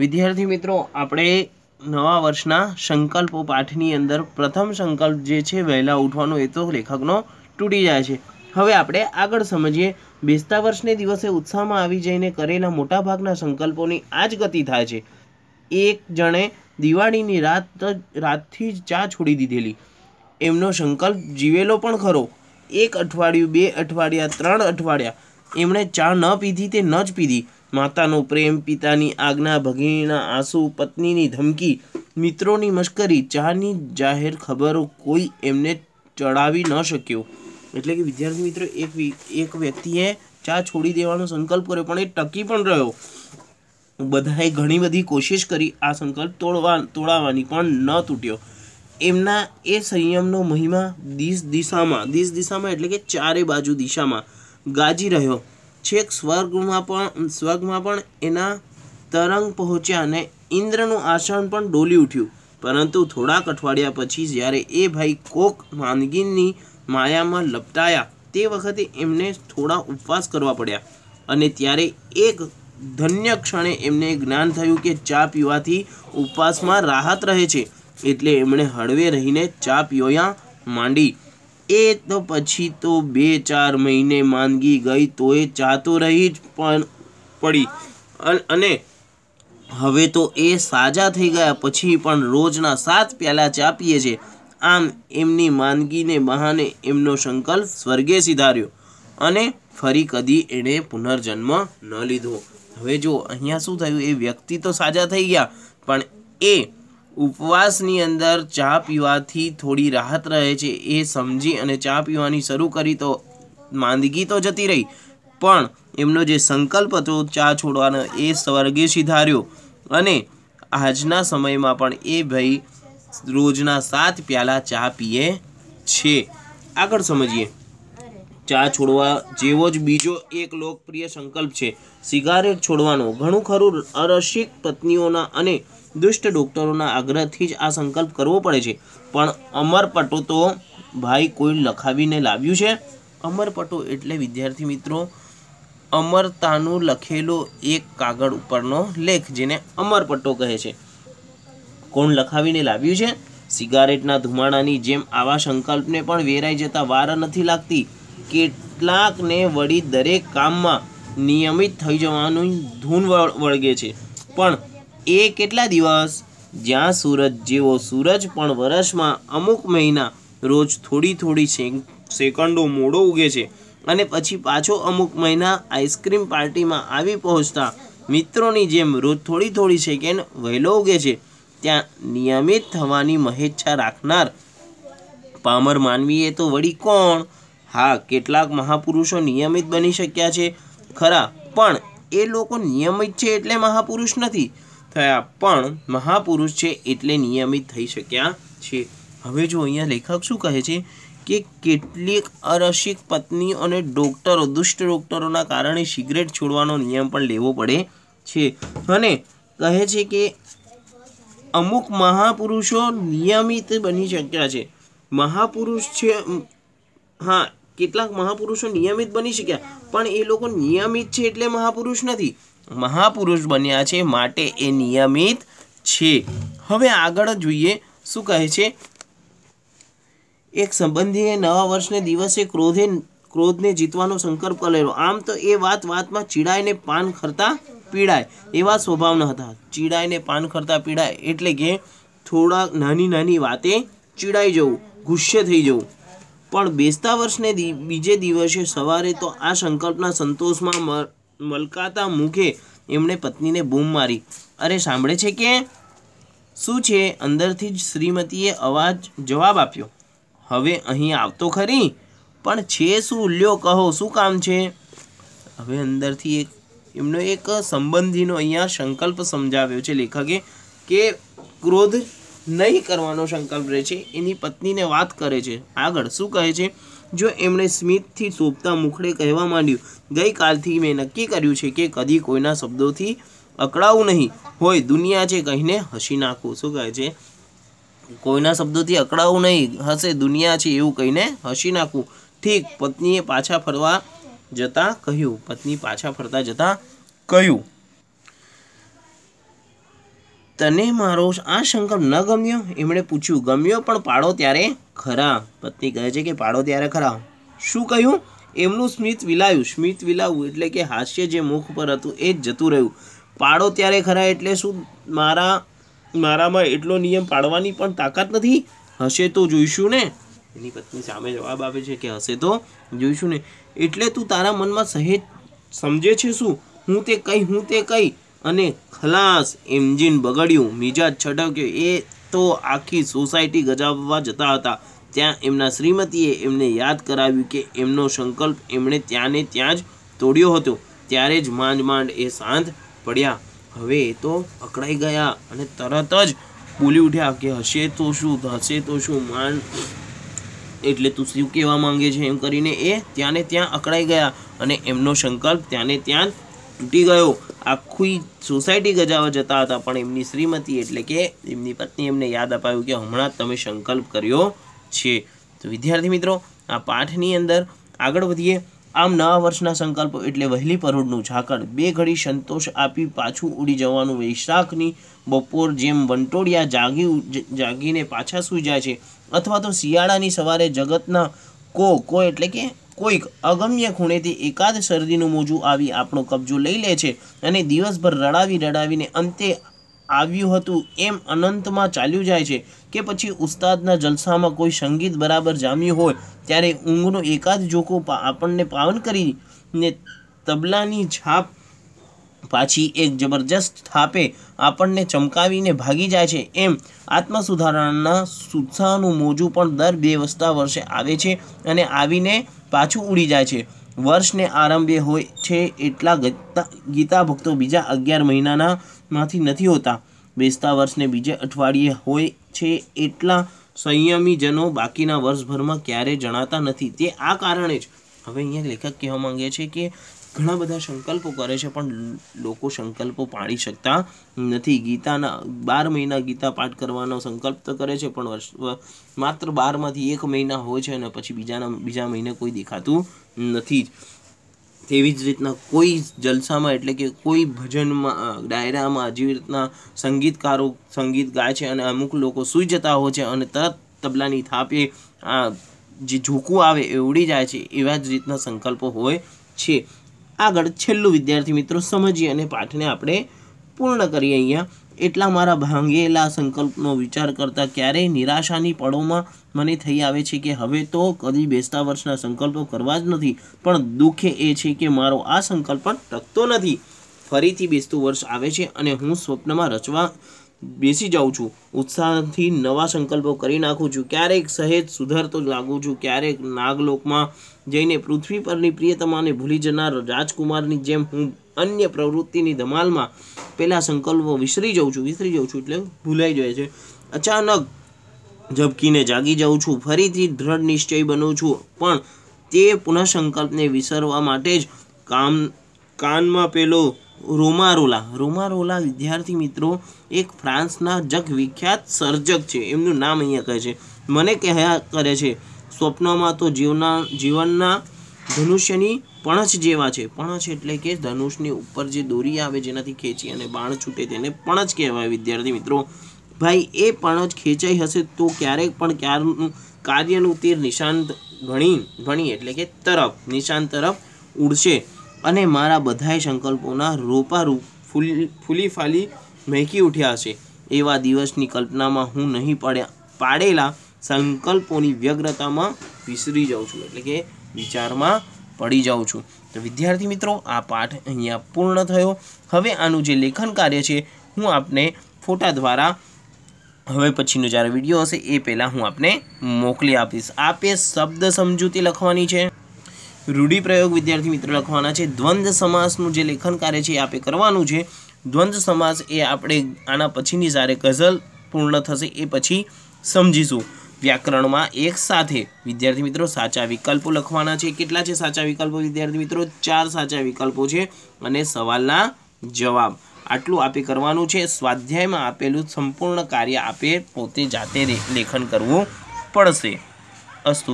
વિદ્યાર્થી મિત્રો આપણે નવા વર્ષના સંકલ્પો પાઠની અંદર પ્રથમ સંકલ્પ જે છે વહેલા ઉઠવાનો એ તો લેખકનો તૂટી જાય છે હવે આપણે આગળ સમજીએ બેસતા વર્ષને દિવસે ઉત્સાહમાં આવી જઈને કરેલા મોટાભાગના સંકલ્પોની આ જ ગતિ થાય છે એક જણે દિવાળીની રાત રાતથી જ ચા છોડી દીધેલી એમનો સંકલ્પ જીવેલો પણ ખરો એક અઠવાડિયું બે અઠવાડિયા ત્રણ અઠવાડિયા એમણે ચા ન પીધી તે ન જ પીધી માતાનો પ્રેમ પિતાની આજ્ઞા ભગીનીના આંસુ પત્નીની ધમકી મિત્રોની મશ્કરી ચાની જાહેર ખબરો કોઈ એમને ચડાવી ન શક્યો એટલે કે વિદ્યાર્થી મિત્રો એક એક વ્યક્તિએ ચા છોડી દેવાનો સંકલ્પ કર્યો પણ એ ટકી પણ રહ્યો બધાએ ઘણી બધી કોશિશ કરી આ સંકલ્પ તોડવા તોડાવવાની પણ ન તૂટ્યો એમના એ સંયમનો મહિમા દિશ દિશામાં દિશ દિશામાં એટલે કે ચારે બાજુ દિશામાં ગાજી રહ્યો છેક સ્વર્ગમાં પણ સ્વર્ગમાં પણ એના તરંગ પહોંચ્યા અને ઇન્દ્રનું આસન પણ ડોલી ઉઠ્યું પરંતુ થોડાક અઠવાડિયા પછી જ્યારે એ ભાઈ કોક માંદગીની માયામાં લપટાયા તે વખતે એમને થોડા ઉપવાસ કરવા પડ્યા અને ત્યારે એક ધન્ય ક્ષણે એમને જ્ઞાન થયું કે ચા પીવાથી ઉપવાસમાં રાહત રહે છે એટલે એમણે હળવે રહીને ચા પીવયા માંડી એ તો પછી તો બે ચાર મહિને માંદગી ગઈ તો એ ચાતો રહી જ પણ પડી અને હવે તો એ સાજા થઈ ગયા પછી પણ રોજના સાત પ્યાલા ચા પીએ છે આમ એમની માંદગીને બહાને એમનો સંકલ્પ સ્વર્ગે સિધાર્યો અને ફરી કદી એણે પુનર્જન્મ ન લીધો હવે જો અહીંયા શું થયું એ વ્યક્તિ તો સાજા થઈ ગયા પણ એ ઉપવાસની અંદર ચા પીવાથી થોડી રાહત રહે છે એ સમજી અને ચા પીવાની શરૂ કરી તો માંદગી તો જતી રહી પણ એમનો જે સંકલ્પ હતો ચા છોડવાનો એ સ્વર્ગે સિધાર્યો અને આજના સમયમાં પણ એ ભાઈ રોજના સાત પ્યાલા ચા પીએ છે આગળ સમજીએ ચા છોડવા જેવો જ બીજો એક લોકપ્રિય સંકલ્પ છે સિગારેટ છોડવાનો ઘણું ખરું અરસિક પત્નીઓના અને દુષ્ટ ડોક્ટરોના આગ્રહથી જ આ સંકલ્પ કરવો પડે છે પણ અમરપટો તો ભાઈ કોઈ લખાવીને લાવ્યું છે અમરપટો એટલે વિદ્યાર્થી મિત્રો અમરતાનું લખેલો એક કાગળ ઉપરનો લેખ જેને અમરપટ્ટો કહે છે કોણ લખાવીને લાવ્યું છે સિગારેટના ધુમાડાની જેમ આવા સંકલ્પને પણ વેરાઈ જતા વાર નથી લાગતી કેટલાકને વળી દરેક કામમાં નિયમિત થઈ જવાનું ધૂન વળગે છે પણ એ કેટલા દિવસ જ્યાં સૂરજ જેવો સૂરજ પણ વર્ષમાં અમુક મહિના રોજ થોડી થોડી સેકન્ડો મોડો ઉગે છે અને પછી પાછો અમુક મહિના આઈસ્ક્રીમ પાર્ટીમાં આવી પહોંચતા મિત્રોની જેમ રોજ થોડી થોડી સેકન્ડ વહેલો ઉગે છે ત્યાં નિયમિત થવાની મહેચ્છા રાખનાર પામર માનવીએ તો વળી કોણ હા કેટલાક મહાપુરુષો નિયમિત બની શક્યા છે ખરા પણ એ લોકો નિયમિત છે એટલે મહાપુરુષ નથી થયા પણ મહાપુરુષ છે એટલે નિયમિત થઈ શક્યા છે હવે જો અહીંયા લેખક શું કહે છે કે કેટલીક અરસિક પત્ની અને ડોક્ટરો દુષ્ટ ડોક્ટરોના કારણે સિગરેટ છોડવાનો નિયમ પણ લેવો પડે છે અને કહે છે કે અમુક મહાપુરુષો નિયમિત બની શક્યા છે મહાપુરુષ છે હા કેટલાક મહાપુરુષો નિયમિત બની શક્યા પણ એ લોકો નિયમિત છે એટલે મહાપુરુષ નથી મહાપુરુષ બન્યા છે માટે એ નિયમિત છે હવે આગળ જોઈએ શું કહે છે એક સંબંધીએ નવા વર્ષને દિવસે ક્રોધે ક્રોધને જીતવાનો સંકલ્પ કરેલો આમ તો એ વાત વાતમાં ચીડાઈને પાન ખરતા પીડાય એવા સ્વભાવના હતા ચીડાઈને પાન ખરતા પીડાય એટલે કે થોડા નાની નાની વાતે ચીડાઈ જવું ગુસ્સે થઈ જવું પણ બેસતા વર્ષને બીજે દિવસે સવારે તો આ સંકલ્પના સંતોષમાં મલકાતા મુખે એમણે પત્નીને બૂમ મારી અરે સાંભળે છે કે શું છે અંદરથી જ શ્રીમતીએ અવાજ જવાબ આપ્યો હવે અહીં આવતો ખરી પણ છે શું લ્યો કહો શું કામ છે હવે અંદરથી એક એમનો એક સંબંધીનો અહીંયા સંકલ્પ સમજાવ્યો છે લેખકે કે ક્રોધ નહીં કરવાનો સંકલ્પ રહે છે એની પત્નીને વાત કરે છે આગળ શું કહે છે જો એમણે સ્મિતથી શોભતા મુખડે કહેવા માંડ્યું ગઈકાલથી મેં નક્કી કર્યું છે કે કદી કોઈના શબ્દોથી અકળાવું નહીં હોય દુનિયા છે કહીને હસી નાખું શું કહે છે કોઈના શબ્દોથી અકળાવું નહીં હશે દુનિયા છે એવું કહીને હસી નાખું ઠીક પત્નીએ પાછા ફરવા જતાં કહ્યું પત્ની પાછા ફરતા જતાં કહ્યું તને મારો આ શંકર ન ગમ્યો એમણે પૂછ્યું ગમ્યો પણ પાડો ત્યારે ખરા પત્ની કહે છે કે પાડો ત્યારે ખરા શું કહ્યું એમનું સ્મિત વિલાયું સ્મિત વિલાવું એટલે કે હાસ્ય જે મુખ પર હતું એ જ જતું રહ્યું પાડો ત્યારે ખરા એટલે શું મારા મારામાં એટલો નિયમ પાડવાની પણ તાકાત નથી હશે તો જોઈશું ને એની પત્ની સામે જવાબ આપે છે કે હશે તો જોઈશું ને એટલે તું તારા મનમાં સહેજ સમજે છે શું હું તે કહી હું તે કહી અને ખલાસ એમજીન બગડ્યું મિજાજ છટક્યો એ તો આખી સોસાયટી ગજાવવા જતા હતા ત્યાં એમના શ્રીમતીએ એમને યાદ કરાવ્યું કે એમનો સંકલ્પ એમણે ત્યાંને ત્યાં જ તોડ્યો હતો ત્યારે જ માંડ માંડ એ શાંત પડ્યા હવે એ તો અકળાઈ ગયા અને તરત જ બોલી ઉઠ્યા કે હશે તો શું હશે તો શું માંડ એટલે તું શું કહેવા માંગે છે એમ કરીને એ ત્યાંને ત્યાં અકળાઈ ગયા અને એમનો સંકલ્પ ત્યાંને ત્યાં તૂટી ગયો આખી સોસાયટી ગજાવા જતા હતા પણ એમની શ્રીમતી એટલે કે એમની પત્ની એમને યાદ અપાયું કે હમણાં જ તમે સંકલ્પ કર્યો છે તો વિદ્યાર્થી મિત્રો આ પાઠની અંદર આગળ વધીએ આમ નવા વર્ષના સંકલ્પ એટલે વહેલી પરોળનું ઝાકળ બે ઘડી સંતોષ આપી પાછું ઉડી જવાનું વૈશાખની બપોર જેમ વંટોળિયા જાગી જાગીને પાછા સૂઈ જાય છે અથવા તો શિયાળાની સવારે જગતના કો કો એટલે કે કોઈક અગમ્ય ખૂણેથી એકાદ શરદીનું મોજું આવી આપણો કબજો લઈ લે છે અને દિવસભર રડાવી રડાવીને અંતે આવ્યું હતું એમ અનંતમાં ચાલ્યું જાય છે કે પછી ઉસ્તાદના જલસામાં કોઈ સંગીત બરાબર જામ્યું હોય ત્યારે ઊંઘનો એકાદ જોકો આપણને પાવન કરીને તબલાની છાપ પાછી એક જબરજસ્ત થાપે આપણને ચમકાવીને ભાગી જાય છે એમ આત્મસુધારણના સુત્સાહનું મોજું પણ દર બે વસતા વર્ષે આવે છે અને આવીને પાછું ઉડી જાય છે વર્ષને આરંભે હોય છે એટલા ગીતા ભક્તો બીજા અગિયાર મહિનાના માંથી નથી હોતા બેસતા વર્ષને બીજે અઠવાડિયે હોય છે એટલા સંયમીજનો બાકીના વર્ષભરમાં ક્યારેય જણાતા નથી તે આ કારણે જ હવે અહીંયા લેખક કહેવા માંગે છે કે ઘણા બધા સંકલ્પો કરે છે પણ લોકો સંકલ્પો પાડી શકતા નથી ગીતાના બાર મહિના ગીતા પાઠ કરવાનો સંકલ્પ તો કરે છે પણ વર્ષ માત્ર બારમાંથી એક મહિના હોય છે અને પછી બીજાના બીજા મહિને કોઈ દેખાતું નથી જ તેવી જ રીતના કોઈ જલસામાં એટલે કે કોઈ ભજનમાં ડાયરામાં જેવી રીતના સંગીતકારો સંગીત ગાય છે અને અમુક લોકો સૂઈ જતા હોય છે અને તરત તબલાની થાપે આ જે ઝૂકવું આવે એ ઉડી જાય છે એવા જ રીતના સંકલ્પો હોય છે આગળ છેલ્લું વિદ્યાર્થી મિત્રો સમજીએ અને પાઠને આપણે પૂર્ણ કરીએ અહીંયા એટલા મારા ભાંગેલા સંકલ્પનો વિચાર કરતાં ક્યારેય નિરાશાની પળોમાં મને થઈ આવે છે કે હવે તો કદી બેસતા વર્ષના સંકલ્પો કરવા જ નથી પણ દુઃખે એ છે કે મારો આ સંકલ્પ પણ ટકતો નથી ફરીથી બેસતું વર્ષ આવે છે અને હું સ્વપ્નમાં રચવા બેસી જાઉં છું ઉત્સાહથી નવા સંકલ્પો કરી નાખું છું ક્યારેક સહેજ સુધરતો લાગું છું ક્યારેક નાગલોકમાં જઈને પૃથ્વી પરની પ્રિયતમાને ભૂલી જનાર રાજકુમારની જેમ હું અન્ય પ્રવૃત્તિની ધમાલમાં પહેલાં સંકલ્પો વિસરી જાઉં છું વિસરી જાઉં છું એટલે ભૂલાઈ જાય છે અચાનક ઝબકીને જાગી જાઉં છું ફરીથી દ્રઢ નિશ્ચય બનું છું પણ તે પુનઃ સંકલ્પને વિસરવા માટે જ કામ કાનમાં પેલો રોમારોલા રોમારોલા વિદ્યાર્થી મિત્રો એક ફ્રાન્સના જગવિખ્યાત સર્જક છે એમનું નામ અહીંયા કહે છે મને કહ્યા કરે છે સ્વપ્નમાં તો જીવના જીવનના ધનુષ્યની પણછ જેવા છે પણછ એટલે કે ધનુષની ઉપર જે દોરી આવે જેનાથી ખેંચી અને બાણ છૂટે તેને પણછ કહેવાય વિદ્યાર્થી મિત્રો ભાઈ એ પણછ ખેંચાઈ હશે તો ક્યારેક પણ ક્યારનું કાર્યનું તીર નિશાન ભણી ભણી એટલે કે તરફ નિશાન તરફ ઉડશે અને મારા બધાય સંકલ્પોના રોપારૂપ ફૂલી ફૂલી ફાલી મહેકી ઉઠ્યા છે એવા દિવસની કલ્પનામાં હું નહીં પડ્યા પાડેલા સંકલ્પોની વ્યગ્રતામાં વિસરી જાઉં છું એટલે કે વિચારમાં પડી જાઉં છું તો વિદ્યાર્થી મિત્રો આ પાઠ અહીંયા પૂર્ણ થયો હવે આનું જે લેખન કાર્ય છે હું આપને ફોટા દ્વારા હવે પછીનો જ્યારે વિડીયો હશે એ પહેલાં હું આપને મોકલી આપીશ આપે શબ્દ સમજૂતી લખવાની છે રૂઢિપ્રયોગ વિદ્યાર્થી મિત્રો લખવાના છે દ્વંદ્વ સમાસનું જે લેખન કાર્ય છે એ આપે કરવાનું છે દ્વંદ્વ સમાસ એ આપણે આના પછીની સારે ગઝલ પૂર્ણ થશે એ પછી સમજીશું વ્યાકરણમાં એક સાથે વિદ્યાર્થી મિત્રો સાચા વિકલ્પો લખવાના છે કેટલા છે સાચા વિકલ્પો વિદ્યાર્થી મિત્રો ચાર સાચા વિકલ્પો છે અને સવાલના જવાબ આટલું આપે કરવાનું છે સ્વાધ્યાયમાં આપેલું સંપૂર્ણ કાર્ય આપે પોતે જાતે લેખન કરવું પડશે અસ્તુ